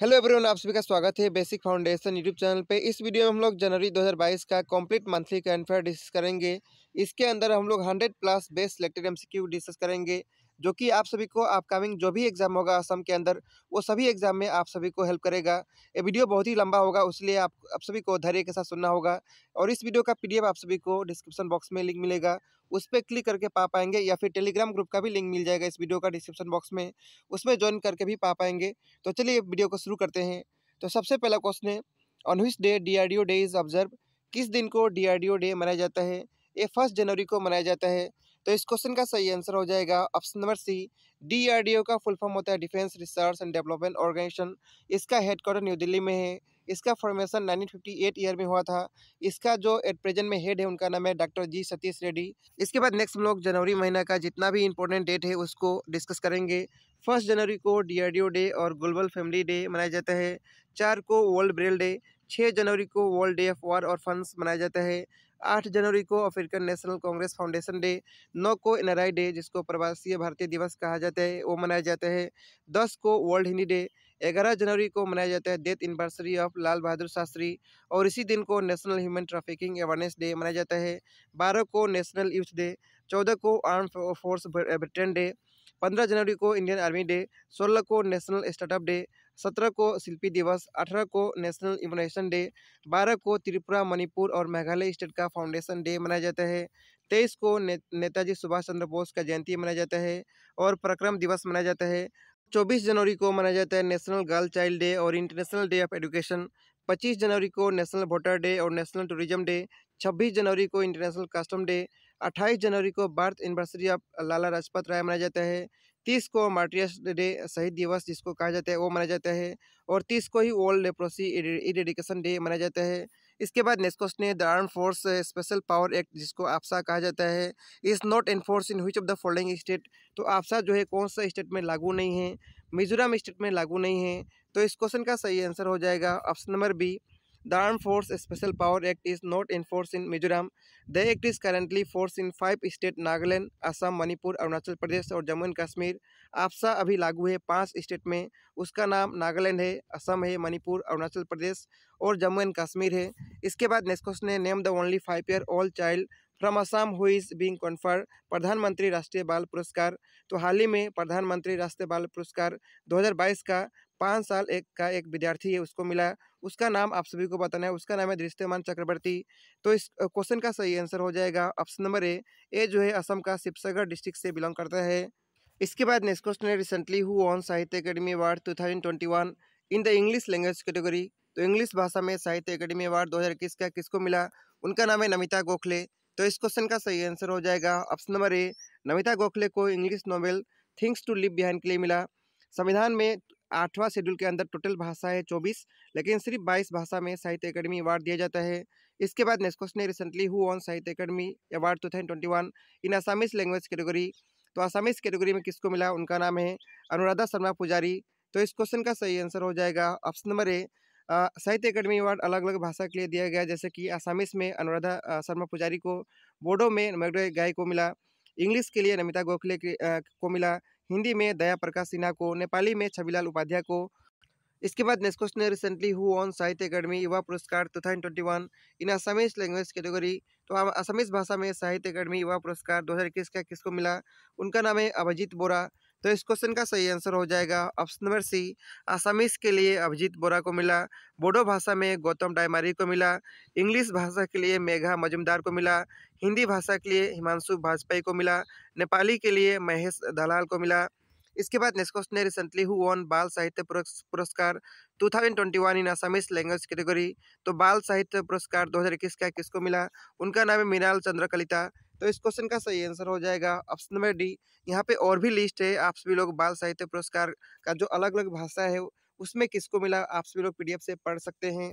Hello everyone आप सभी का स्वागत है बेसिक फाउंडेशन यूट्यूब चैनल पे इस वीडियो में हम लोग जनवरी 2022 का complete monthly current affair discuss करेंगे इसके अंदर हम लोग 100 plus best selected MCQ discuss करेंगे जो कि आप सभी को अपकमिंग जो भी एग्ज़ाम होगा असम के अंदर वो सभी एग्ज़ाम में आप सभी को हेल्प करेगा ये वीडियो बहुत ही लंबा होगा इसलिए आप आप सभी को धैर्य के साथ सुनना होगा और इस वीडियो का पीडीएफ आप सभी को डिस्क्रिप्शन बॉक्स में लिंक मिलेगा उस पर क्लिक करके पा पाएंगे या फिर टेलीग्राम ग्रुप का भी लिंक मिल जाएगा इस वीडियो का डिस्क्रिप्शन बॉक्स में उसमें ज्वाइन करके भी पा पाएंगे तो चलिए वीडियो को शुरू करते हैं तो सबसे पहला क्वेश्चन है on which day D R day is observe किस दिन को डी डे मनाया जाता है ये फर्स्ट जनवरी को मनाया जाता है तो इस क्वेश्चन का सही आंसर हो जाएगा ऑप्शन नंबर सी डीआरडीओ का फुल फॉर्म होता है defence research and development organisation इसका हेडक्वार्टर न्यू दिल्ली में है इसका फॉर्मेशन 1958 ईयर में हुआ था इसका जो एट प्रेजेंट में हेड है उनका नाम है डॉक्टर जी सतीश रेड्डी इसके बाद नेक्स्ट हम लोग जनवरी महीना का जितना भी इंपॉर्टेंट डेट है उसको डिस्कस करेंगे फर्स्ट जनवरी को डीआरडीओ डे और ग्लोबल फैमिली डे मनाया जाता है चार को वर्ल्ड ब्रेल डे छः जनवरी को वर्ल्ड डे ऑफ वार और फंड मनाया जाता है आठ जनवरी को African National Congress foundation day नौ को एन डे जिसको प्रवासीय भारतीय दिवस कहा जाता है वो मनाया जाता है दस को वर्ल्ड हिंदी डे ग्यारह जनवरी को मनाया जाता है death anniversary of Lal Bahadur Shastri और इसी दिन को national human trafficking awareness day मनाया जाता है बारह को नेशनल यूथ डे चौदह को आर्म फोर्स ब्रिटेन डे पंद्रह जनवरी को इंडियन आर्मी डे सोलह को नेशनल स्टार्टअप डे सत्रह को शिल्पी दिवस अठारह को नेशनल इमोनेशन डे बारह को त्रिपुरा मणिपुर और मेघालय स्टेट का फाउंडेशन डे मनाया जाता है तेईस को ने, नेताजी सुभाष चंद्र बोस का जयंती मनाया जाता है और पराक्रम दिवस मनाया जाता है चौबीस जनवरी को मनाया जाता है नेशनल गर्ल चाइल्ड डे और इंटरनेशनल डे ऑफ एजुकेशन पच्चीस जनवरी को नेशनल वोटर डे और नेशनल टूरिज्म डे छब्बीस जनवरी को इंटरनेशनल कस्टम डे अट्ठाईस जनवरी को birth anniversary of Lala Lajpat Rai मनाया जाता है तीस को मार्टियस डे शहीद दिवस जिसको कहा जाता है वो मनाया जाता है और तीस को ही वर्ल्ड लेप्रोसी इडेडिकेशन डे मनाया जाता है इसके बाद नेस्कोस ने the arm force special power act जिसको आपसा कहा जाता है इज़ नॉट एनफोर्स इन हुई ऑफ द फॉलोइंग स्टेट तो आपसा जो है कौन सा स्टेट में लागू नहीं है मिजोरम स्टेट में लागू नहीं है तो इस क्वेश्चन का सही आंसर हो जाएगा option number B The Armed Force Special Power Act is not in force in Mizoram. The act is currently force in five state Nagaland Assam Manipur Arunachal Pradesh और जम्मू एंड कश्मीर आपसा अभी लागू है पांच स्टेट में उसका नाम नागालैंड है असम है मणिपुर अरुणाचल प्रदेश और जम्मू एंड कश्मीर है इसके बाद नेस्कोस ने name the only five year old child from Assam who is being conferred Pradhanmantri Rashtriya बाल पुरस्कार तो हाल ही में प्रधानमंत्री राष्ट्रीय बाल पुरस्कार बाईस का पाँच साल एक का एक विद्यार्थी है उसको मिला उसका नाम आप सभी को बताना है उसका नाम है दृष्टिमान चक्रवर्ती तो इस क्वेश्चन का सही आंसर हो जाएगा ऑप्शन नंबर ए ए जो है असम का शिवसागर डिस्ट्रिक्ट से बिलोंग करता है इसके बाद नेक्स्ट क्वेश्चन है recently who won Sahitya Akademi award two thousand twenty one in the English language category तो इंग्लिश भाषा में साहित्य अकेडमी अवार्ड दो हज़ार इक्कीस का किसको मिला उनका नाम है नमिता गोखले तो इस क्वेश्चन का सही आंसर हो जाएगा option number A Namita Gokhale को English novel things to leave behind के लिए मिला संविधान में आठवां शेड्यूल के अंदर टोटल भाषा है चौबीस लेकिन सिर्फ बाईस भाषा में साहित्य अकेडमी अवार्ड दिया जाता है इसके बाद नेस्कोस ने recently who won Sahitya Akademi award two thousand twenty one in Assamese language category तो आसामिस कैटेगरी में किसको मिला उनका नाम है अनुराधा शर्मा पुजारी तो इस क्वेश्चन का सही आंसर हो जाएगा ऑप्शन नंबर ए साहित्य अकेडमी अवार्ड अलग अलग भाषा के लिए दिया गया जैसे कि आसामिस में अनुराधा शर्मा पुजारी को बोडो में मगडे गाय को मिला इंग्लिश के लिए नमिता गोखले को मिला हिंदी में दया प्रकाश सिन्हा को नेपाली में छविलाल उपाध्याय को इसके बाद नेस्कोस ने recently who won Sahitya Akademi Yuva Puraskar two thousand twenty one in Assamese language category तो असमीज भाषा में साहित्य अकेडमी युवा पुरस्कार दो हज़ार इक्कीस का किसको मिला उनका नाम है अभिजीत बोरा तो इस क्वेश्चन का सही आंसर हो जाएगा ऑप्शन नंबर सी आसामीज के लिए अभिजीत बोरा को मिला बोडो भाषा में गौतम डायमारी को मिला इंग्लिश भाषा के लिए मेघा मजुमदार को मिला हिंदी भाषा के लिए हिमांशु वाजपेयी को मिला नेपाली के लिए महेश दलाल को मिला इसके बाद नेक्स्ट क्वेश्चन है recently who won Bal Sahitya पुरस्कार 2021 इन आसामीज लैंग्वेज कैटेगरी तो बाल साहित्य पुरस्कार 2021 का किसको मिला उनका नाम है मीनाल चंद्र कलिता तो इस क्वेश्चन का सही आंसर हो जाएगा ऑप्शन नंबर डी यहाँ पे और भी लिस्ट है आप सभी लोग बाल साहित्य पुरस्कार का जो अलग अलग भाषा है उसमें किसको मिला आप सभी लोग पीडीएफ से पढ़ सकते हैं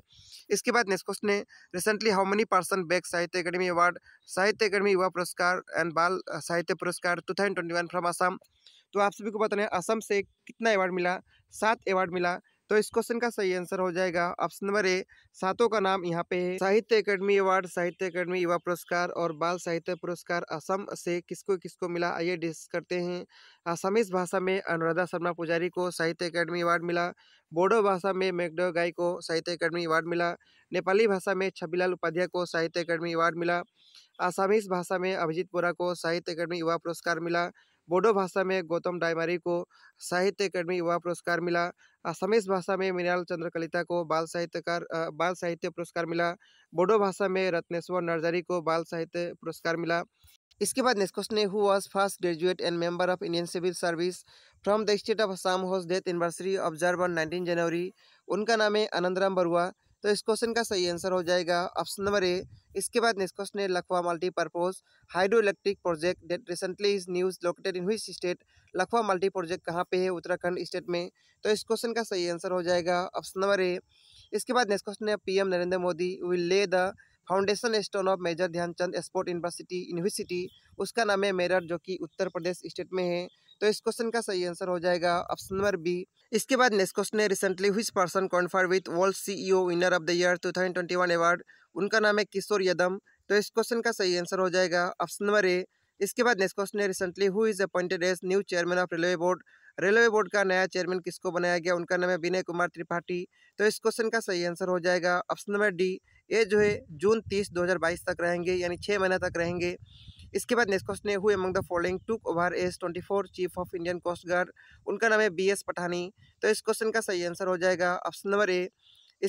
इसके बाद नेक्स्ट क्वेश्चन है recently how many person bag Sahitya Akademi award Sahitya Akademi Yuva Puraskar and Bal Sahitya Puraskar two thousand twenty one from Assam तो आप सभी को पता नहीं असम से कितना अवार्ड मिला सात अवार्ड मिला तो इस क्वेश्चन का सही आंसर हो जाएगा ऑप्शन नंबर ए सातों का नाम यहाँ पे है साहित्य Akademi award Sahitya Akademi Yuva पुरस्कार और बाल साहित्य पुरस्कार असम से किसको किसको मिला आइए डिस्कस करते हैं असमिस भाषा में अनुराधा शर्मा पुजारी को साहित्य अकेडमी अवार्ड मिला बोडो भाषा में मैकडो गाई को साहित्य अकेडमी अवार्ड मिला नेपाली भाषा में छबीलाल उपाध्याय को साहित्य अकेडमी अवार्ड मिला आसामीस भाषा में अभिजीत बोरा को साहित्य अकेडमी युवा पुरस्कार मिला बोडो भाषा में गौतम डायमारी को साहित्य अकेडमी युवा पुरस्कार मिला असमेस भाषा में मृणाल चंद्र कलिता को बाल साहित्यकार बाल साहित्य पुरस्कार मिला बोडो भाषा में रत्नेश्वर नर्जरी को बाल साहित्य पुरस्कार मिला इसके बाद नेक्स्ट क्वेश्चन है who was first graduate and member of Indian civil service from the state of Assam whose death anniversary observe on nineteen January उनका नाम है आनंदराम बरुआ तो इस क्वेश्चन का सही आंसर हो जाएगा ऑप्शन नंबर ए इसके बाद नेक्स्ट क्वेश्चन है Lakhwar multipurpose hydro electric project that recently is news located in which state लखवा multi project कहाँ पे है उत्तराखंड स्टेट में तो इस क्वेश्चन का सही आंसर हो जाएगा ऑप्शन नंबर ए इसके बाद नेक्स्ट क्वेश्चन है PM Narendra Modi will lay the foundation stone of Major Dhyanchand sport university university उसका नाम है मेरठ जो कि उत्तर प्रदेश स्टेट में है तो इस क्वेश्चन का सही आंसर हो जाएगा ऑप्शन नंबर बी इसके बाद नेक्स्ट क्वेश्चन है recently which person conferred with world CEO winner of the year two thousand twenty one award उनका नाम है किशोर यदम तो इस क्वेश्चन का सही आंसर हो जाएगा ऑप्शन नंबर ए इसके बाद नेक्स्ट क्वेश्चन है recently who is appointed as new chairman of railway board railway board का नया चेयरमैन किसको बनाया गया उनका नाम है विनय कुमार त्रिपाठी तो इस क्वेश्चन का सही आंसर हो जाएगा ऑप्शन नंबर डी ये जो है जून तीस दो हज़ार बाईस तक रहेंगे यानी छः महीना तक रहेंगे इसके बाद नेक्स्ट क्वेश्चन है who among the following took over as twenty four chief of Indian coast guard उनका नाम है बी एस पठानी तो इस क्वेश्चन का सही आंसर हो जाएगा ऑप्शन नंबर ए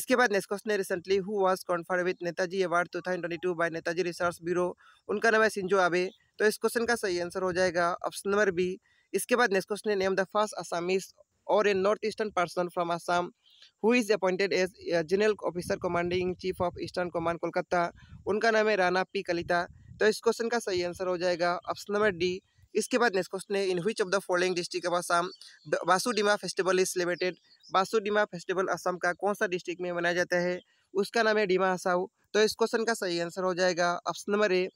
इसके बाद नेक्स्ट क्वेश्चन है recently who was conferred with Netaji award two thousand twenty two by Netaji research bureau उनका नाम है सिंजो आबे तो इस क्वेश्चन का सही आंसर हो जाएगा ऑप्शन नंबर बी इसके बाद नेक्स्ट क्वेश्चन है नेम द फर्स्ट असामीज और a north eastern person from Assam who is appointed as general officer commanding chief of eastern command Kolkata उनका नाम है राना पी कलिता तो इस क्वेश्चन का सही आंसर हो जाएगा ऑप्शन नंबर डी इसके बाद नेक्स्ट क्वेश्चन है in which of the following district of Assam Bushudima festival is celebrated Bushudima festival Assam का कौन सा डिस्ट्रिक्ट में मनाया जाता है उसका नाम है डीमा हसाऊ तो इस क्वेश्चन का सही आंसर हो जाएगा ऑप्शन नंबर ए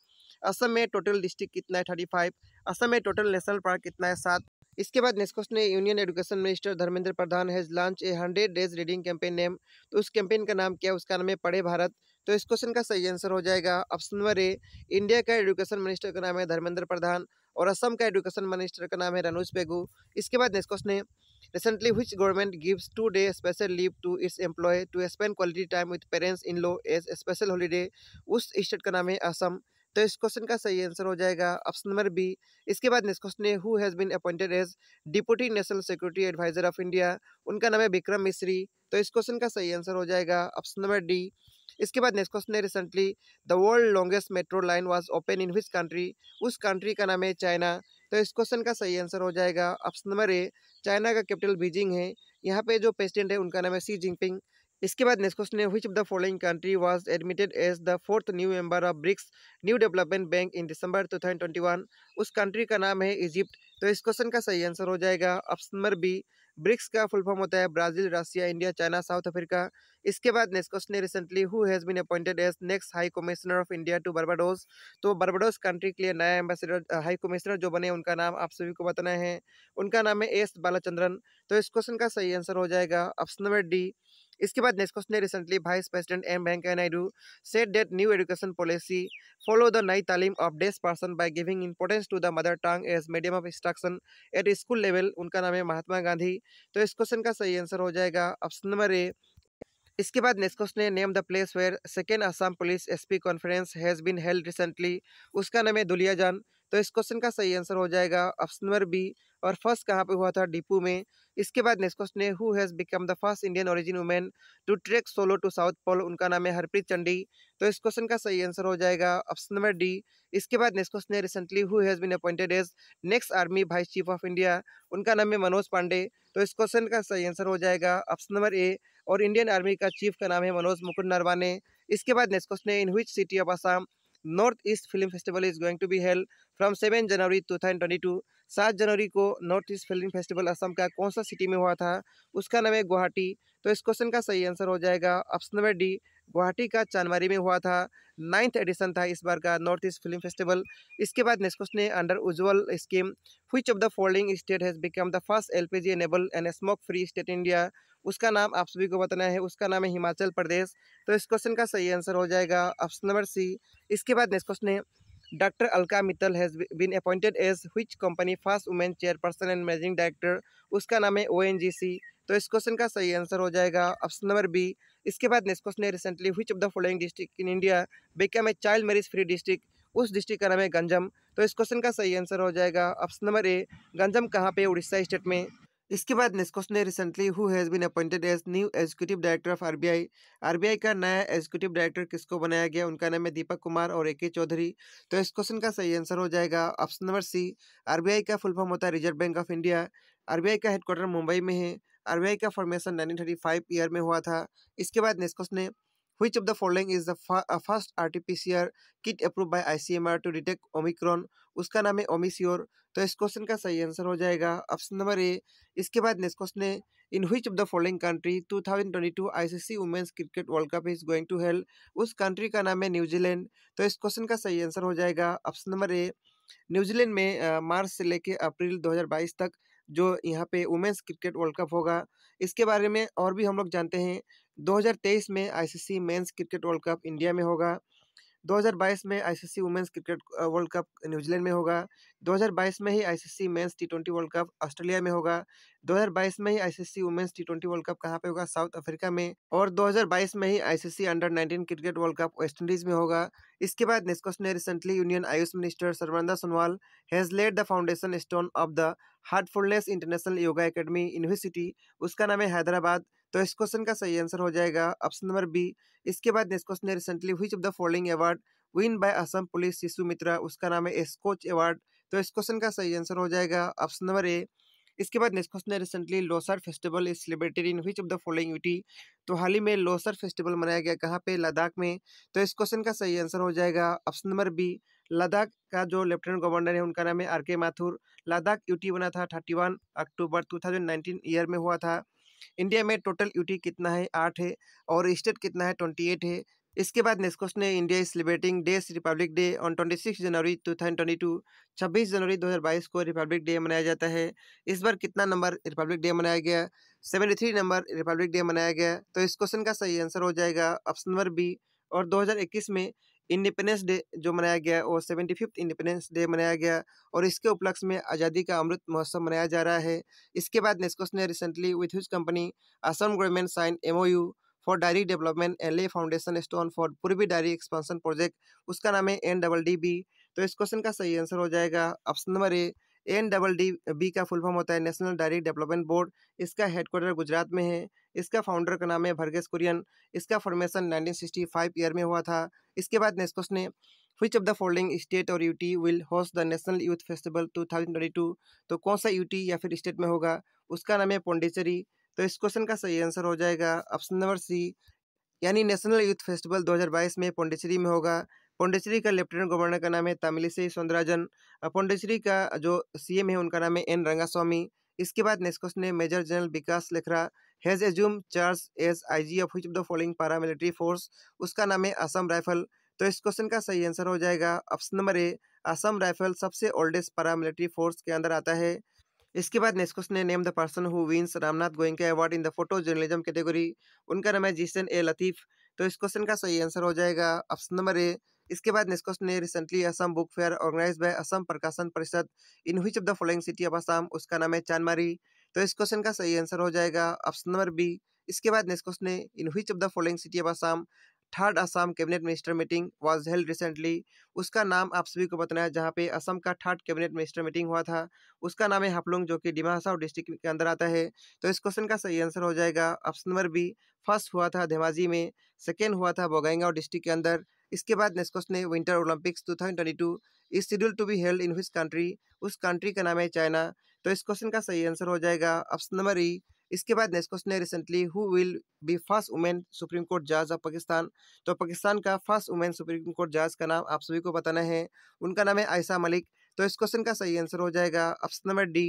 असम में टोटल डिस्ट्रिक्ट कितना है थर्टी फाइव असम में टोटल नेशनल पार्क कितना है सात इसके बाद नेस्कोस ने union education minister Dharmendra Pradhan has launch a hundred days reading campaign name तो उस कैंपेन का नाम क्या उसका नाम है पढ़े भारत तो इस क्वेश्चन का सही आंसर हो जाएगा ऑप्शन नंबर ए इंडिया का एजुकेशन मिनिस्टर का नाम है धर्मेंद्र प्रधान और असम का एजुकेशन मिनिस्टर का नाम है रनुज पेगू इसके बाद नेक्स्ट क्वेश्चन है recently which government gives two day special leave to its employ to spend quality time with parents in law as special holiday उस स्टेट का नाम है असम तो इस क्वेश्चन का सही आंसर हो जाएगा ऑप्शन नंबर बी इसके बाद नेक्स्ट क्वेश्चन है who has been appointed as deputy national security adviser of India उनका नाम है विक्रम मिश्री तो इस क्वेश्चन का सही आंसर हो जाएगा ऑप्शन नंबर डी इसके बाद नेक्स्ट क्वेश्चन है recently the world longest metro line was open in his country उस कंट्री का नाम है चाइना तो इस क्वेश्चन का सही आंसर हो जाएगा ऑप्शन नंबर ए चाइना का कैपिटल बीजिंग है यहाँ पे जो प्रेसिडेंट है उनका नाम है सी जिनपिंग इसके बाद नेक्स्ट क्वेश्चन है which of the following country was admitted as the fourth new member of BRICS new development bank in December 2021 उस कंट्री का नाम है इजिप्ट तो इस क्वेश्चन का सही आंसर हो जाएगा ऑप्शन नंबर बी ब्रिक्स का फुल फॉर्म होता है Brazil Russia India China South Africa इसके बाद नेक्स्ट क्वेश्चन है recently who has been appointed as next high commissioner of India to Barbados तो बर्बाडोस कंट्री के लिए नया एम्बेसडर हाई कमिश्नर जो बने उनका नाम आप सभी को बताना है उनका नाम है एस बालाचंद्रन तो इस क्वेश्चन का सही आंसर हो जाएगा ऑप्शन नंबर डी इसके बाद नेक्स्ट क्वेश्चन है recently vice president M Venkaiah Naidu said that new education policy follow the Nai Talim of this person by giving importance to the mother tongue as medium of instruction at school level उनका नाम है महात्मा गांधी तो इस question का सही answer हो जाएगा ऑप्शन नंबर ए इसके बाद नेक्स्ट क्वेश्चन है name the place where second Assam police SP conference has been held recently उसका नाम है दुलियाजान तो इस क्वेश्चन का सही आंसर हो जाएगा ऑप्शन नंबर बी और फर्स्ट कहाँ पे हुआ था डिपू में इसके बाद नेक्स्ट क्वेश्चन है who has become the first Indian origin women to trek solo to South Pole उनका नाम है हरप्रीत चंडी तो इस क्वेश्चन का सही आंसर हो जाएगा ऑप्शन नंबर डी इसके बाद नेक्स्ट क्वेश्चन है recently who has been appointed as next army vice chief of India उनका नाम है मनोज पांडे तो इस क्वेश्चन का सही आंसर हो जाएगा ऑप्शन नंबर ए और इंडियन आर्मी का चीफ का नाम है मनोज मुकुंद नरवाने इसके बाद नेक्स्ट क्वेश्चन है in which city of Assam north east film festival is going to be held from seven January two thousand twenty two सात जनवरी को north east film festival Assam का कौन सा सिटी में हुआ था उसका नाम है गुवाहाटी तो इस क्वेश्चन का सही आंसर हो जाएगा ऑप्शन नंबर डी गुवाहाटी का जनवरी में हुआ था नाइन्थ एडिशन था इस बार का नॉर्थ ईस्ट फिल्म फेस्टिवल इसके बाद नेस्कोस ने under Ujjwal scheme which of the following state has become the first L P G enable and smoke free state India उसका नाम आप सभी को बताना है उसका नाम है हिमाचल प्रदेश तो इस क्वेश्चन का सही आंसर हो जाएगा ऑप्शन नंबर सी इसके बाद नेस्कोस ने doctor Alka Mittal has been appointed as which company first women chairperson and managing director उसका नाम है ओ तो इस क्वेश्चन का सही आंसर हो जाएगा ऑप्शन नंबर बी इसके बाद नेस्कोस ने recently which of the following district in India became child marriage free district उस डिस्ट्रिक्ट का नाम है गंजम तो इस क्वेश्चन का सही आंसर हो जाएगा ऑप्शन नंबर ए गंजम कहाँ पे उड़ीसा स्टेट में इसके बाद नेक्स्ट क्वेश्चन है recently who has been appointed as new executive director of RBI RBI का नया एग्जीक्यूटिव डायरेक्टर किसको बनाया गया उनका नाम है दीपक कुमार और ए के चौधरी तो इस क्वेश्चन का सही आंसर हो जाएगा ऑप्शन नंबर सी आरबीआई का फुल फॉर्म होता है Reserve Bank of India RBI का हेडक्वार्टर मुंबई में है आरबीआई का फॉर्मेशन 1935 ईयर में हुआ था इसके बाद नेस्कोस ने of the first R T P C R kit approve by I C M R to detect Omicron उसका नाम है ओमिस्योर तो इस क्वेश्चन का सही आंसर हो जाएगा ऑप्शन नंबर ए इसके बाद next question in which of the following country to two thousand twenty I C C women's cricket world cup is going to held उस कंट्री का नाम है न्यूजीलैंड तो इस क्वेश्चन का सही आंसर हो जाएगा ऑप्शन नंबर ए न्यूजीलैंड में uh, मार्च से लेकर अप्रैल दो हज़ार बाईस तक जो यहाँ पे वुमेंस क्रिकेट वर्ल्ड कप होगा इसके बारे में और भी हम लोग जानते हैं 2023 में ICC men's cricket world cup India में होगा 2022 में ICC women's cricket world cup New Zealand में होगा 2022 में ही ICC men's T twenty world cup Australia में होगा 2022 में ही ICC women's T twenty world cup कहाँ पे होगा साउथ अफ्रीका में और 2022 में ही ICC under 19 cricket world cup West Indies में होगा इसके बाद नेस्कोस ने recently union Ayush minister Sarbananda Sonowal has laid the foundation stone of the heartfulness international yoga academy university उसका नाम है हैदराबाद तो इस क्वेश्चन का सही आंसर हो जाएगा ऑप्शन नंबर बी इसके बाद नेक्स्ट क्वेश्चन है recently which of the following award win by Assam police Shishu Mitra उसका नाम है एस्कोच अवार्ड तो इस क्वेश्चन का सही आंसर हो जाएगा ऑप्शन नंबर ए इसके बाद नेक्स्ट क्वेश्चन है recently Losar festival is celebrated in which of the following UT तो हाल ही में लोसर फेस्टिवल मनाया गया कहाँ पे लद्दाख में तो इस क्वेश्चन का सही आंसर हो जाएगा ऑप्शन नंबर बी लद्दाख का जो लेफ्टिनेंट गवर्नर है उनका नाम है आर के माथुर लद्दाख यूटी बना था thirty one October two thousand nineteen year में हुआ था इंडिया में टोटल यूटी कितना है आठ है और स्टेट कितना है ट्वेंटी एट है इसके बाद नेक्स्ट क्वेश्चन है India is celebrating day republic day on twenty six January two thousand twenty two छब्बीस जनवरी दो हज़ार बाईस को रिपब्लिक डे मनाया जाता है इस बार कितना नंबर रिपब्लिक डे मनाया गया seventy three number republic day मनाया गया तो इस क्वेश्चन का सही आंसर हो जाएगा ऑप्शन नंबर बी और दो हज़ार इक्कीस में इंडिपेंडेंस डे जो मनाया गया वो सेवेंटी फिफ्थ इंडिपेंडेंस डे मनाया गया और इसके उपलक्ष्य में आज़ादी का अमृत महोत्सव मनाया जा रहा है इसके बाद नेस्कोस ने recently with whose company Assam government sign M for dairy development and lay foundation stone for Purbi dairy expansion project उसका नाम है एन डबल डी बी तो इस क्वेश्चन का सही आंसर हो जाएगा option number A N double D B का फुल फॉर्म होता है नेशनल डायरी डेवलपमेंट बोर्ड इसका हेडक्वार्टर गुजरात में है इसका फाउंडर का नाम है भर्गेस कुरियन इसका फॉर्मेशन 1965 ईयर में हुआ था इसके बाद नेस्कोस ने which of the following state और UT will host the national youth festival 2022 तो कौन सा यूटी या फिर स्टेट में होगा उसका नाम है पौंडीचेरी तो इस क्वेश्चन का सही आंसर हो जाएगा ऑप्शन नंबर सी यानी नेशनल यूथ फेस्टिवल दो में पौंडीचेरी में होगा पौंडीचेरी का लेफ्टिनेंट गवर्नर का नाम है तमिलिसई सौंदराजन पौंडीचेरी का जो सी है उनका नाम है एन रंगास्वामी इसके बाद नेस्कोस ने major general Vikas Lakhera has assume charge as G of which of the following paramilitary force उसका नाम है असम राइफल तो इस क्वेश्चन का सही आंसर हो जाएगा option number A Assam rifle सबसे ओल्डेस्ट पैरामिलिट्री फोर्स के अंदर आता है इसके बाद नेक्स्ट क्वेश्चन है name the person who wins Ramnath का award in the photo journalism category उनका नाम है जीसन ए लतीफ़ तो इस क्वेश्चन का सही आंसर हो जाएगा ऑप्शन नंबर ए इसके बाद नेक्स्ट क्वेश्चन है recently Assam book fair organize by Assam Prakashan Parishad in which of the following city of Assam उसका नाम है चांदमारी तो इस क्वेश्चन का सही आंसर हो जाएगा ऑप्शन नंबर बी इसके बाद नेक्स्ट क्वेश्चन है in which of the following city of Assam third Assam cabinet minister meeting was held recently उसका नाम आप सभी को बताना है जहाँ पे असम का थर्ड कैबिनेट मिनिस्टर मीटिंग हुआ था उसका नाम है हापलोंग जो कि डिमासा डिस्ट्रिक्ट के अंदर आता है तो इस क्वेश्चन का सही आंसर हो जाएगा ऑप्शन नंबर बी फर्स्ट हुआ था धेमाजी में सेकेंड हुआ था बोगाईगांव डिस्ट्रिक्ट के अंदर इसके बाद नेक्स्ट क्वेश्चन है winter Olympics two thousand twenty two is schedule to be held in his country उस कंट्री का नाम है चाइना तो इस क्वेश्चन का सही आंसर हो जाएगा ऑप्शन नंबर ई इसके बाद नेक्स्ट क्वेश्चन है recently who will be first women supreme court जज ऑफ पाकिस्तान तो पाकिस्तान का फर्स्ट वुमेन सुप्रीम कोर्ट जज का नाम आप सभी को बताना है उनका नाम है आयशा मलिक तो इस क्वेश्चन का सही आंसर हो जाएगा ऑप्शन नंबर डी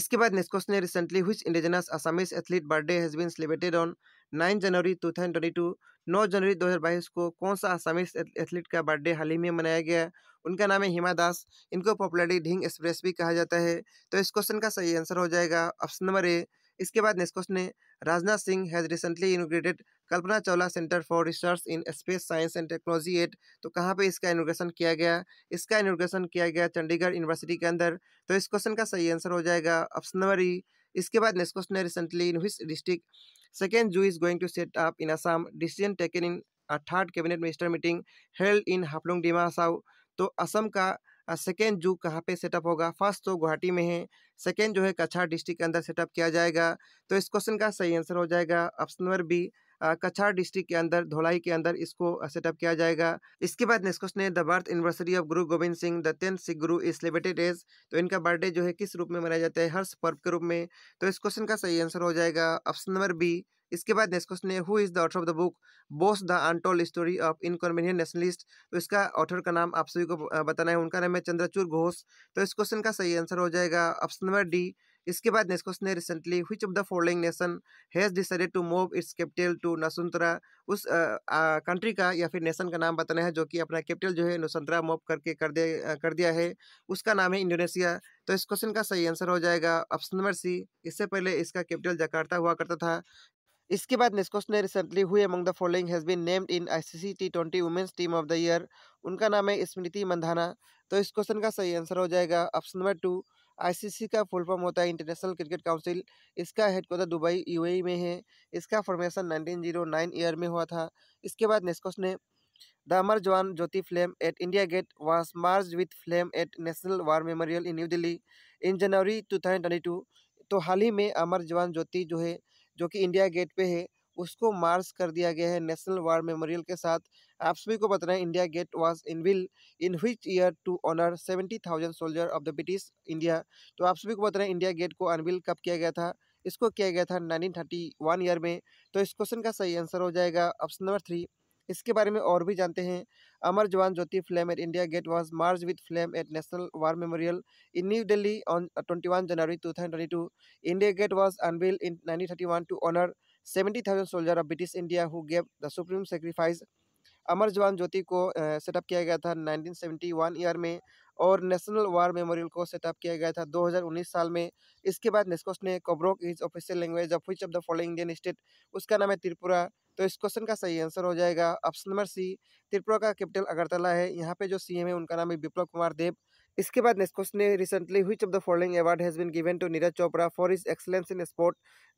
इसके बाद नेक्स्ट क्वेश्चन है recently which indigenous Assamese athlete birthday has been celebrated on 9 January 2022 नौ जनवरी 2022 को कौन सा आसामी एथलीट का बर्थडे हाल ही में मनाया गया उनका नाम है हिमा दास इनको पॉपुलरिटी ढिंग एक्सप्रेस भी कहा जाता है तो इस क्वेश्चन का सही आंसर हो जाएगा ऑप्शन नंबर ए इसके बाद नेक्स्ट क्वेश्चन है Rajnath Singh has recently inaugurated Kalpana Chawla centre for research in space science and technology at तो कहाँ पे इसका इनोग्रेशन किया गया इसका इनोग्रेशन किया गया चंडीगढ़ यूनिवर्सिटी के अंदर तो इस क्वेश्चन का सही आंसर हो जाएगा ऑप्शन नंबर ई इसके बाद नेक्स्ट क्वेश्चन है recently in which district second zoo is going to set up in Assam decision taken in third cabinet minister meeting held in Haflong Dima Hasao तो असम का सेकेंड uh, जू कहाँ पे सेटअप होगा फर्स्ट तो गुवाहाटी में है सेकेंड जो है कछार डिस्ट्रिक्ट के अंदर सेटअप किया जाएगा तो इस क्वेश्चन का सही आंसर हो जाएगा option number B Cachar district के अंदर धोलाई के अंदर इसको सेटअप किया जाएगा इसके बाद क्वेश्चन ने the birth anniversary of Guru Gobind Singh the tenth Sikh guru is celebrated as तो इनका बर्थडे जो है किस रूप में मनाया जाता है हर्ष पर्व के रूप में तो इस क्वेश्चन का सही आंसर हो जाएगा ऑप्शन नंबर बी इसके बाद नेक्स्ट क्वेश्चन है who is the author of the book Bose the untold story of inconvenient nationalist तो इसका ऑथर का नाम आप सभी को बताना है उनका नाम है चंद्रचूर घोष तो इस क्वेश्चन का सही आंसर हो जाएगा ऑप्शन नंबर डी इसके बाद नेस्कोस ने recently which of the following nation has decided to move its capital to Nusantara उस कंट्री का या फिर नेशन का नाम बताना है जो कि अपना कैपिटल जो है नसुंतरा मूव करके कर दे कर दिया है उसका नाम है इंडोनेशिया तो इस क्वेश्चन का सही आंसर हो जाएगा ऑप्शन नंबर सी इससे पहले इसका कैपिटल जकार्ता हुआ करता था इसके बाद नेस्कोस ने recently which among the following has been named in I C C T twenty women's team of the year उनका नाम है स्मृति मंधाना तो इस क्वेश्चन का सही आंसर हो जाएगा ऑप्शन नंबर टू आईसीसी का फुल फॉर्म होता है इंटरनेशनल क्रिकेट काउंसिल इसका हेडक्वार्टर दुबई यूएई में है इसका फॉर्मेशन 1909 ईयर में हुआ था इसके बाद नेस्कोस ने the Amar Jawan Jyoti flame at India Gate was merge with flame at national war memorial in New Delhi in January two तो हाल ही में अमर जवान ज्योति जो है जो कि इंडिया गेट पर है उसको मार्च कर दिया गया है नेशनल वार मेमोरियल के साथ आप सभी को बता रहे हैं India Gate in unveil in which year to honour seventy thousand soldier of the British India तो आप सभी को बता रहे हैं इंडिया गेट को अनविल कब किया गया था इसको किया गया था नाइनटीन थर्टी वन ईयर में तो इस क्वेश्चन का सही आंसर हो जाएगा ऑप्शन नंबर थ्री इसके बारे में और भी जानते हैं Amar Jawan Jyoti flame at India Gate was merged with flame at national war memorial in New Delhi on twenty one January two thousand twenty two India Gate was unveil in nineteen thirty one to honour seventy thousand soldier of British India who gave the supreme sacrifice Amar Jawan Jyoti को set up किया गया था 1971 year में और national war memorial को set up किया गया था 2019 साल में इसके बाद नेस्कोस ने Kokborok is official language of which of the following Indian state उसका नाम है त्रिपुरा तो इस क्वेश्चन का सही आंसर हो जाएगा ऑप्शन नंबर सी त्रिपुरा का कैपिटल अगरतला है यहाँ पे जो एम है उनका नाम है विप्लव कुमार देव इसके बाद नेक्स्ट क्वेश्चन है recently which of the following award has been given to Neeraj Chopra for his excellence in sport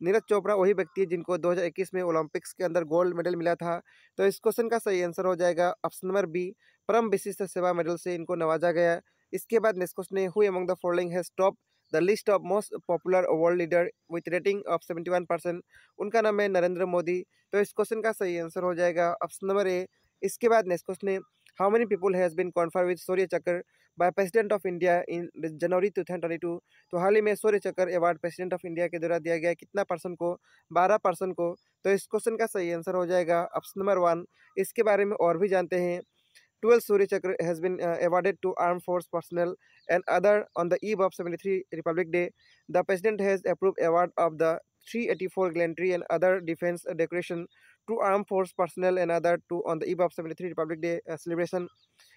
Neeraj Chopra वही व्यक्ति है जिनको 2021 में ओलंपिक्स के अंदर गोल्ड मेडल मिला था तो इस क्वेश्चन का सही आंसर हो जाएगा ऑप्शन नंबर बी परम विशिष्ट सेवा मेडल से इनको नवाजा गया इसके बाद नेक्स्ट क्वेश्चन है which among the following has top the list of most popular world leader with rating of seventy one percent उनका नाम है नरेंद्र मोदी तो इस क्वेश्चन का सही आंसर हो जाएगा ऑप्शन नंबर ए इसके बाद नेक्स्ट क्वेश्चन है how people how many people has been conferred with Surya Chakra by President January two thousand twenty two तो हाल ही में सूर्य चक्र अवार्ड प्रेसिडेंट ऑफ इंडिया के द्वारा दिया गया कितना पर्सन को बारह पर्सन को तो इस क्वेश्चन का सही आंसर हो जाएगा ऑप्शन नंबर वन इसके बारे में और भी जानते हैं twelfth Surya Chakra has been awarded to arm force personnel and other on the eve of seventy three republic day the president has approve award of the three eighty four gallantry and other defence decoration two armed force personnel and other two on the eve of 73 Republic Day uh, celebration.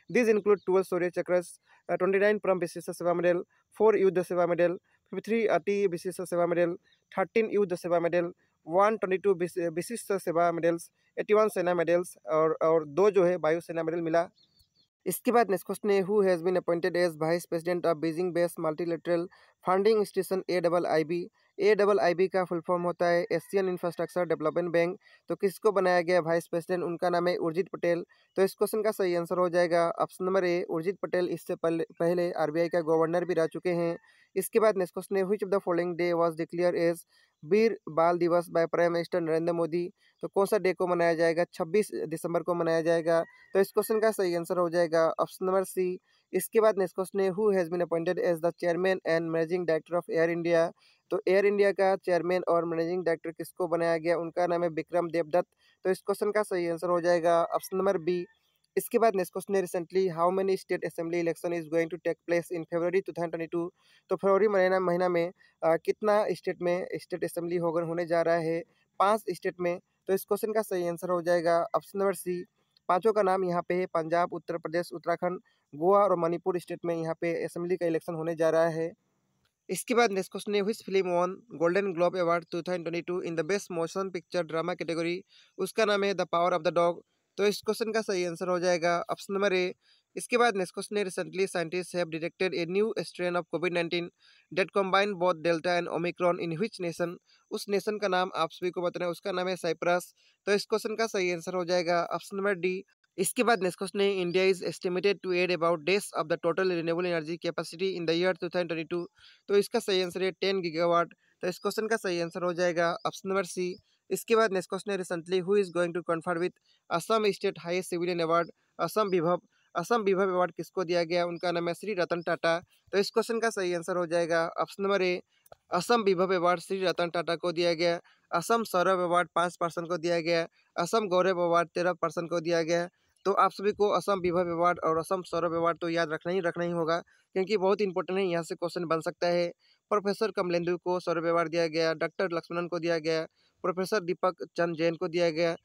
These include 12 Surya Chakras, uh, 29 Param Vishesha Seva Medal, 4 Yuddha Seva Medal, 53 Ati Vishesha Seva Medal, 13 Yuddha Seva Medal, 122 विशिष्ट सेवा medals 81 सेना medals और और दो जो है वायुसेना medal मिला इसके बाद नेक्स्ट क्वेश्चन है who has been appointed as vice president of Beijing base multilateral funding station A double I B A double I B का फुल फॉर्म होता है एशियन इंफ्रास्ट्रक्चर डेवलपमेंट बैंक तो किसको बनाया गया वाइस प्रेसिडेंट उनका नाम है उर्जित पटेल तो इस क्वेश्चन का सही आंसर हो जाएगा option number A Urjit Patel इससे पहले आरबीआई का गवर्नर भी रह चुके हैं इसके बाद नेक्स्ट क्वेश्चन है which of the following day was declare as Veer Baal Diwas by prime minister Narendra Modi तो कौन सा डे को मनाया जाएगा छब्बीस दिसंबर को मनाया जाएगा तो इस क्वेश्चन का सही आंसर हो जाएगा ऑप्शन नंबर सी इसके बाद नेक्स्ट क्वेश्चन है who has been appointed as the chairman and managing director of Air India तो एयर इंडिया का चेयरमैन और मैनेजिंग डायरेक्टर किसको बनाया गया उनका नाम है विक्रम देवदत्त तो इस क्वेश्चन का सही आंसर हो जाएगा ऑप्शन नंबर बी इसके बाद नेक्स्ट क्वेश्चन है recently how many state assembly election is going to take place in February two thousand twenty two तो फरवरी महीना महीना में आ, कितना स्टेट में स्टेट असेंबली होगा होने जा रहा है पाँच स्टेट में तो इस क्वेश्चन का सही आंसर हो जाएगा ऑप्शन नंबर सी पांचों का नाम यहाँ पे है पंजाब उत्तर प्रदेश उत्तराखंड गोवा और मणिपुर स्टेट में यहाँ पे असेंबली का इलेक्शन होने जा रहा है इसके बाद नेक्स्ट क्वेश्चन है which film won Golden Globe award two thousand twenty two in the best motion picture drama category उसका नाम है the Power of the Dog तो इस क्वेश्चन का सही आंसर हो जाएगा ऑप्शन नंबर ए इसके बाद नेक्स्ट क्वेश्चन है recently scientist have detected a new strain of COVID nineteen that combine both Delta and Omicron in which nation उस नेशन का नाम आप सभी को बताना है उसका नाम है साइप्रस तो इस क्वेश्चन का सही आंसर हो जाएगा ऑप्शन नंबर डी इसके बाद नेस्कोस ने India is estimated to add about this of the total renewable energy capacity in the year two thousand twenty two तो इसका सही आंसर है टेन गीगावाट तो इस क्वेश्चन का सही आंसर हो जाएगा ऑप्शन नंबर सी इसके बाद नेक्स्ट क्वेश्चन है recently who is going to confirm with Assam state highest civilian award Assam Vibhav Assam विभव अवार्ड किसको दिया गया उनका नाम है श्री रतन टाटा तो इस क्वेश्चन का सही आंसर हो जाएगा ऑप्शन नंबर ए असम विभव अवार्ड श्री रतन टाटा को दिया गया असम सौरभ अवार्ड पाँच पर्सन को दिया गया असम गौरव अवार्ड तेरह पर्सन को दिया गया तो आप सभी को असम विभव अवार्ड और असम सौरभ अवार्ड तो याद रखना ही रखना ही होगा क्योंकि बहुत इंपॉर्टेंट है यहाँ से क्वेश्चन बन सकता है प्रोफेसर कमलेंदु को सौरभ अवार्ड दिया गया डॉक्टर लक्ष्मणन को दिया गया प्रोफेसर दीपक चंद जैन को दिया गया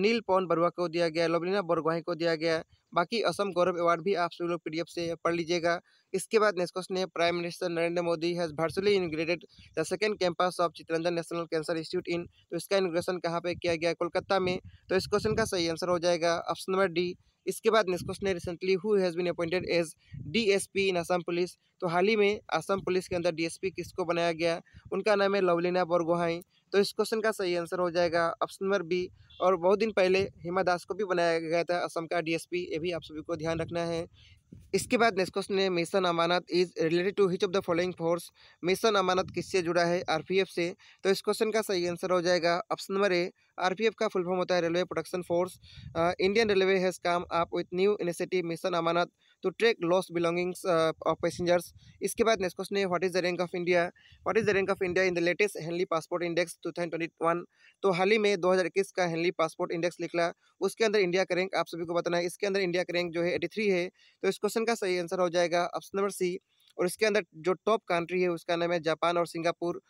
नील पवन बरुआ को दिया गया लवलीना बोरगोहाई को दिया गया बाकी असम गौरव अवार्ड भी आप सभी लोग पी से पढ़ लीजिएगा इसके बाद नेक्स्ट क्वेश्चन है prime minister Narendra Modi has virtually inaugurated the second campus of Chittaranjan national cancer institute in तो इसका इनग्रेशन कहाँ पर किया गया कोलकाता में तो इस क्वेश्चन का सही आंसर हो जाएगा ऑप्शन नंबर डी इसके बाद निस्कोस ने recently who has been appointed as DSP in Assam police तो हाल ही में असम पुलिस के अंदर डीएसपी किसको बनाया गया उनका नाम है लवलीना बोरगोहाई तो इस क्वेश्चन का सही आंसर हो जाएगा ऑप्शन नंबर बी और बहुत दिन पहले हिमा दास को भी बनाया गया था असम का डीएसपी ये भी आप सभी को ध्यान रखना है इसके बाद नेक्स्ट क्वेश्चन है mission Amanat is related to which of the following force mission Amanat किससे जुड़ा है आरपीएफ से तो इस क्वेश्चन का सही आंसर हो जाएगा ऑप्शन नंबर ए आरपीएफ का फुल फॉर्म होता है railway production force Indian railway has come up with new initiative mission Amanat to track lost belongings of passengers इसके बाद नेक्स्ट क्वेश्चन है what is the rank of India what is the rank of India in the latest Henley passport index one तो हाल ही में इक्कीस का Henley passport index निकला उसके अंदर इंडिया का रैंक आप सभी को बताना है इसके अंदर इंडिया का रैंक जो है थ्री है तो इस क्वेश्चन का सही आंसर हो जाएगा ऑप्शन नंबर सी और इसके अंदर जो टॉप कंट्री है उसका नाम है जापान और सिंगापुर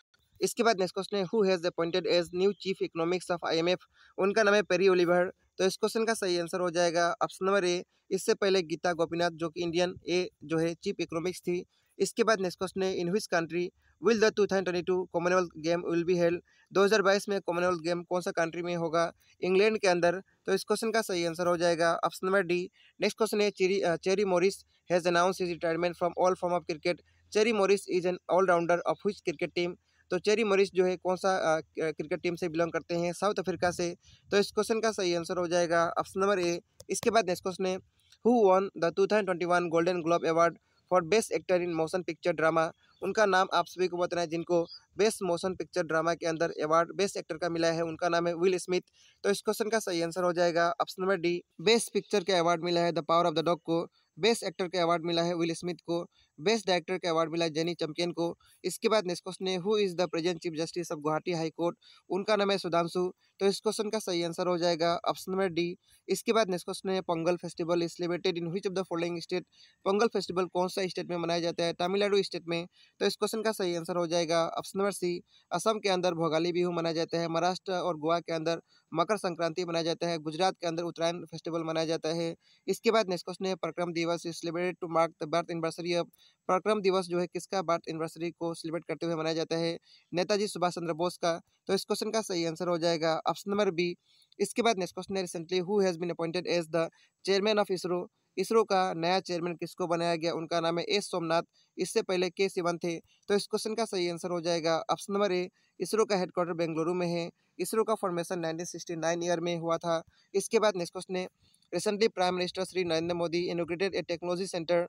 इसके बाद नेक्स्ट क्वेश्चन है who has appointed as new chief economics of IMF उनका नाम है पेरी ओलिवर तो इस क्वेश्चन का सही आंसर हो जाएगा ऑप्शन नंबर ए इससे पहले गीता गोपीनाथ जो कि इंडियन ए जो है चीफ इकोनॉमिक्स थी इसके बाद नेक्स्ट क्वेश्चन है in which country will the two thousand twenty two Commonwealth game will be held 2022 में कॉमनवेल्थ गेम कौन सा कंट्री में होगा इंग्लैंड के अंदर तो इस क्वेश्चन का सही आंसर हो जाएगा option number D next question है Cherry Cherry Morris has announce his retirement from all form of cricket Cherry Morris is an allrounder of which cricket team तो चेरी मोरिस जो है कौन सा क्रिकेट टीम से belong करते हैं south Africa से तो इस क्वेश्चन का सही आंसर हो जाएगा ऑप्शन नंबर ए इसके बाद नेक्स्ट क्वेश्चन है who won the two thousand twenty one Golden Globe award for best actor in motion picture drama उनका नाम आप सभी को बताना है जिनको बेस्ट मोशन पिक्चर ड्रामा के अंदर अवार्ड बेस्ट एक्टर का मिला है उनका नाम है विल स्मिथ तो इस क्वेश्चन का सही आंसर हो जाएगा option number D best picture का अवार्ड मिला है the Power of the Dog को बेस्ट एक्टर का अवार्ड मिला है विल स्मिथ को बेस्ट डायरेक्टर का अवार्ड मिला जेनी चैम्पियन को इसके बाद नेक्स्ट क्वेश्चन है who is the present chief justice of Guwahati high court उनका नाम है सुधांशु तो इस क्वेश्चन का सही आंसर हो जाएगा ऑप्शन नंबर डी इसके बाद नेक्स्ट क्वेश्चन है Pongal festival is celebrated in which of the following state Pongal festival कौन सा स्टेट में मनाया जाता है तमिलनाडु स्टेट में तो इस क्वेश्चन का सही आंसर हो जाएगा ऑप्शन नंबर सी असम के अंदर भोगाली बिहू मनाया जाता है महाराष्ट्र और गोवा के अंदर मकर संक्रांति मनाया जाता है गुजरात के अंदर उत्तरायण फेस्टिवल मनाया जाता है इसके बाद नेक्स्ट क्वेश्चन है Parakram Diwas is celebrated to mark the birth anniversary of Parakram Diwas जो है किसका बर्थ एनिवर्सरी को सेलिब्रेट करते हुए मनाया जाता है नेताजी सुभाष चंद्र बोस का तो इस क्वेश्चन का सही आंसर हो जाएगा ऑप्शन नंबर बी इसके बाद नेक्स्ट क्वेश्चन है recently who has been appointed as the chairman of ISRO ISRO का नया चेयरमैन किसको बनाया गया उनका नाम है एस सोमनाथ इससे पहले के सिवन थे तो इस क्वेश्चन का सही आंसर हो जाएगा ऑप्शन नंबर ए इसरो का हेडक्वार्टर बेंगलुरु में है इसरो का फॉर्मेशन 1969 ईयर में हुआ था इसके बाद नेक्स्ट क्वेश्चन है Recently, Prime Minister Sri Narendra Modi inaugurated a technology center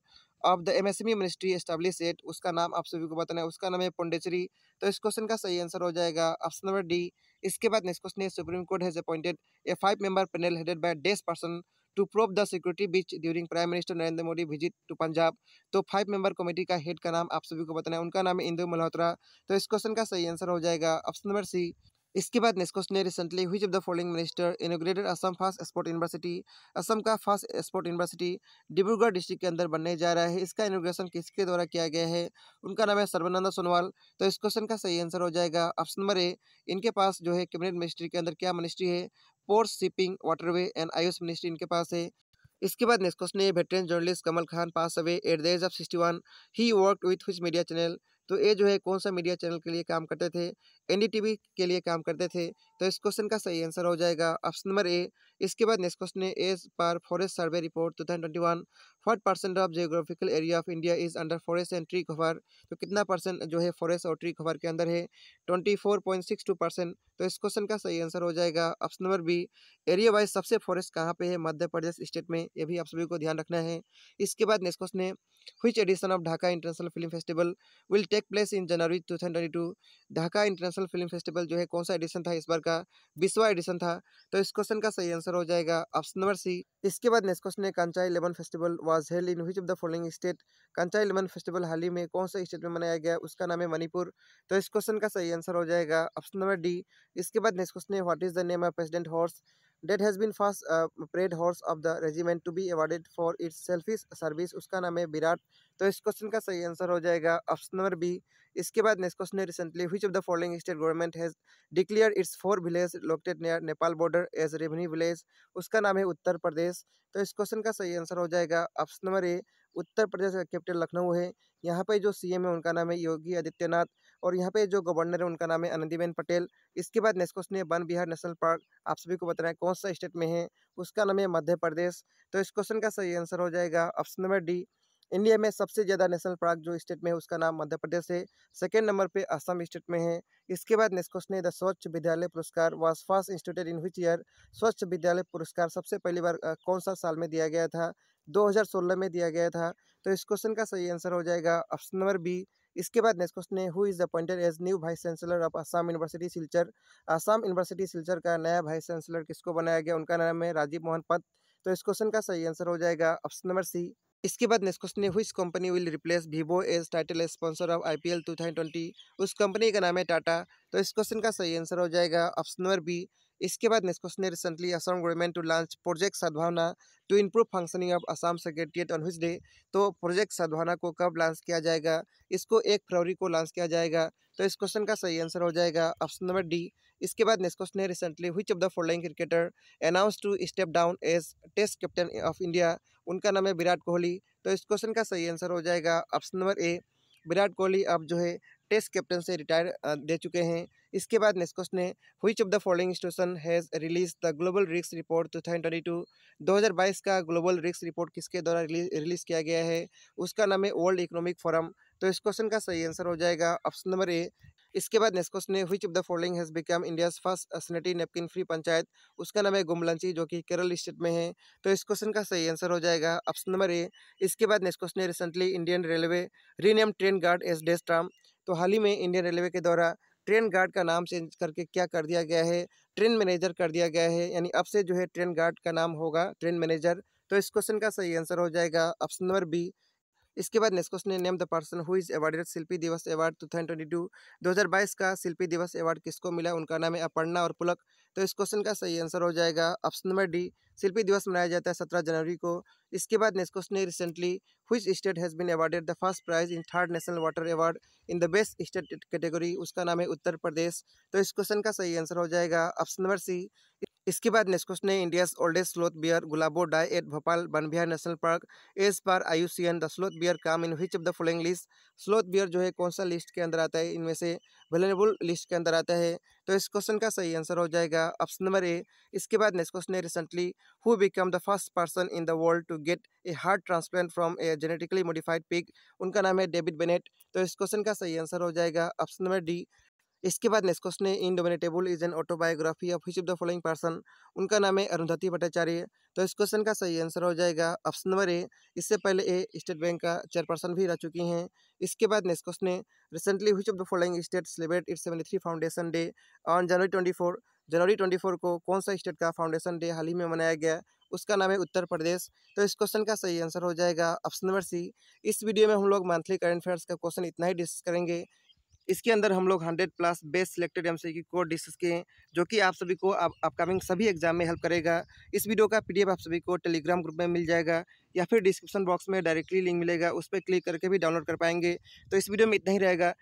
of the MSME ministry established at उसका नाम आप सभी को बताना है उसका नाम है पोंडेचेरी तो इस क्वेश्चन का सही आंसर हो जाएगा ऑप्शन नंबर डी इसके बाद नेक्स्ट क्वेश्चन है supreme court has appointed a five member panel headed by this person to probe the security breach during prime minister Narendra Modi visit to Punjab तो फाइव मेंबर कमेटी का head का नाम आप सभी को बताना है उनका नाम है इंदु मल्होत्रा तो इस क्वेश्चन का सही आंसर हो जाएगा ऑप्शन नंबर सी इसके बाद क्वेश्चन ने recently which of the following minister inaugurated Assam first sport university Assam का first sport university Dibrugarh district के अंदर बनने जा रहा है इसका इनोग्रेशन किसके द्वारा किया गया है उनका नाम है सर्वानंद सोनवाल तो इस क्वेश्चन का सही आंसर हो जाएगा ऑप्शन नंबर ए इनके पास जो है कैबिनेट मिनिस्ट्री के अंदर क्या मिनिस्ट्री है port shipping waterway and Ayush ministry इनके पास है इसके बाद नेक्स्ट क्वेश्चन है veteran journalist Kamal Khan pass away at the age of sixty one he work with which media channel तो ये जो है कौन सा मीडिया चैनल के लिए काम करते थे एनडीटीवी के लिए काम करते थे तो इस क्वेश्चन का सही आंसर हो जाएगा ऑप्शन नंबर ए इसके बाद नेक्स्ट क्वेश्चन है as per forest survey report two thousand twenty one फर्ट percent of geographical area of India is under forest and tree cover तो कितना परसेंट जो है फॉरेस्ट और ट्री कवर के अंदर है twenty four point six two percent तो इस क्वेश्चन का सही आंसर हो जाएगा option number B area wise सबसे फॉरेस्ट कहाँ पर है मध्य प्रदेश स्टेट में ये भी आप सभी को ध्यान रखना है इसके बाद नेक्स्ट क्वेश्चन है which edition of Dhaka international film festival will take place in January two thousand twenty two Dhaka international international film festival जो है कौन सा एडिशन था इस बार का बीसवा एडिशन था तो इस क्वेश्चन का सही आंसर हो जाएगा ऑप्शन नंबर सी इसके बाद नेक्स्ट क्वेश्चन है Kanchai lemon festival was held in which of the following state Kanchai lemon festival हाल ही में कौन सा स्टेट में मनाया गया उसका नाम है मणिपुर तो इस क्वेश्चन का सही आंसर हो जाएगा ऑप्शन नंबर डी इसके बाद नेक्स्ट क्वेश्चन है what is the name of president horse that has been first parade horse of the regiment to be awarded for its selfish service उसका नाम है विराट तो इस क्वेश्चन का सही आंसर हो जाएगा ऑप्शन नंबर बी इसके बाद नेक्स्ट क्वेश्चन है recently which of the following state government has declare its four village located near Nepal border as revenue village उसका नाम है उत्तर प्रदेश तो इस क्वेश्चन का सही आंसर हो जाएगा ऑप्शन नंबर ए उत्तर प्रदेश का कैपिटल लखनऊ है यहाँ पर जो एम है उनका नाम है योगी आदित्यनाथ और यहाँ पे जो गवर्नर है उनका नाम है आनंदीबेन पटेल इसके बाद नेक्स्ट क्वेश्चन है वन बिहार नेशनल पार्क आप सभी को बताना है कौन सा स्टेट में है उसका नाम है मध्य प्रदेश तो इस क्वेश्चन का सही आंसर हो जाएगा ऑप्शन नंबर डी इंडिया में सबसे ज़्यादा नेशनल पार्क जो स्टेट में है उसका नाम मध्य प्रदेश है सेकेंड नंबर पे असम स्टेट में है इसके बाद नेक्स्ट क्वेश्चन है the Swachh Vidyalaya Puraskar was first institute in which year Swachh Vidyalaya पुरस्कार सबसे पहली बार कौन सा साल में दिया गया था 2016 में दिया गया था तो इस क्वेश्चन का सही आंसर हो जाएगा ऑप्शन नंबर बी इसके बाद नेक्स्ट क्वेश्चन है who is appointed as new vice chancellor of Assam university Silchar Assam university Silchar का नया वाइस चांसलर किसको बनाया गया उनका नाम है राजीव मोहन पंत तो इस क्वेश्चन का सही आंसर हो जाएगा ऑप्शन नंबर सी इसके बाद नेक्स्ट क्वेश्चन है which company will replace Vivo as title as sponsor of I P L two thousand twenty उस कंपनी का नाम है टाटा तो इस क्वेश्चन का सही आंसर हो जाएगा ऑप्शन नंबर बी इसके बाद में ने recently Assam government to launch project Sadbhavna to improve functioning of Assam Secretariat on his day तो प्रोजेक्ट सद्भावना को कब लॉन्च किया जाएगा इसको एक फरवरी को लॉन्च किया जाएगा तो इस क्वेश्चन का सही आंसर हो जाएगा ऑप्शन नंबर डी इसके बाद नेक्स्ट क्वेश्चन है recently which of the following cricketer announce to step down as test captain of India उनका नाम है विराट कोहली तो इस क्वेश्चन का सही आंसर हो जाएगा option number A Virat Kohli अब जो है टेस्ट कैप्टन से रिटायर दे चुके हैं इसके बाद नेस्कोस ने which of the following institution has release the global risks report two thousand twenty two दो हज़ार बाईस का ग्लोबल रिक्स रिपोर्ट किसके द्वारा रिलीज किया गया है उसका नाम है वर्ल्ड इकोनॉमिक फोरम तो इस क्वेश्चन का सही आंसर हो जाएगा ऑप्शन नंबर ए इसके बाद नेक्स्ट क्वेश्चन है which of the following has become India's first sanitary napkin free panchayat उसका नाम है गुमलंची जो कि केरल स्टेट में है तो इस क्वेश्चन का सही आंसर हो जाएगा ऑप्शन नंबर ए इसके बाद नेक्स्ट क्वेश्चन है recently Indian railway rename train guard as डेस्ट्राम तो हाल ही में इंडियन रेलवे के द्वारा ट्रेन गार्ड का नाम चेंज करके क्या कर दिया गया है ट्रेन मैनेजर कर दिया गया है यानी अब से जो है ट्रेन गार्ड का नाम होगा ट्रेन मैनेजर तो इस क्वेश्चन का सही आंसर हो जाएगा ऑप्शन नंबर बी इसके बाद नेक्स्ट क्वेश्चन है name the person who is awarded Shilpi Divas award two thousand twenty two दो हज़ार बाईस का शिल्पी दिवस अवार्ड किसको मिला उनका नाम है अपर्णा और पुलक तो इस क्वेश्चन का सही आंसर हो जाएगा ऑप्शन नंबर डी शिल्पी दिवस मनाया जाता है सत्रह जनवरी को इसके बाद नेक्स्ट क्वेश्चन है recently which state has been awarded the first prize in third national water award in the best state category उसका नाम है उत्तर प्रदेश तो इस क्वेश्चन का सही आंसर हो जाएगा ऑप्शन नंबर सी इसके बाद नेक्स्ट क्वेश्चन है India's oldest sloth bear Gulabo die at Bhopal Vanvihar national park as per an the sloth bear come in which of the following list sloth bear जो है कौन सा लिस्ट के अंदर आता है इनमें से वेलेबल लिस्ट के अंदर आता है तो इस क्वेश्चन का सही आंसर हो जाएगा ऑप्शन नंबर ए इसके बाद नेक्स्ट क्वेश्चन है recently who become the first person in the world to get a heart transplant from a genetically modified pig उनका नाम है डेविड बेनेट तो इस क्वेश्चन का सही आंसर हो जाएगा ऑप्शन नंबर डी इसके बाद नेक्स्ट क्वेश्चन है Indomitable is an autobiography of which of the following person उनका नाम है अरुंधति भट्टाचार्य तो इस क्वेश्चन का सही आंसर हो जाएगा ऑप्शन नंबर ए इससे पहले ए स्टेट बैंक का चेयरपर्सन भी रह चुकी हैं इसके बाद नेक्स्ट क्वेश्चन है recently which of the following state celebrate it seventy three foundation day on January twenty four January twenty four को कौन सा स्टेट का फाउंडेशन डे हाल ही में मनाया गया उसका नाम है उत्तर प्रदेश तो इस क्वेश्चन का सही आंसर हो जाएगा ऑप्शन नंबर सी इस वीडियो में हम लोग मंथली करंट अफेयर्स का क्वेश्चन इतना ही डिस्कस करेंगे इसके अंदर हम लोग hundred plus best selected M C Q discuss के हैं जो कि आप सभी को अपकमिंग सभी एग्जाम में हेल्प करेगा इस वीडियो का पीडीएफ आप सभी को टेलीग्राम ग्रुप में मिल जाएगा या फिर डिस्क्रिप्शन बॉक्स में डायरेक्टली लिंक मिलेगा उस पर क्लिक करके भी डाउनलोड कर पाएंगे तो इस वीडियो में इतना ही रहेगा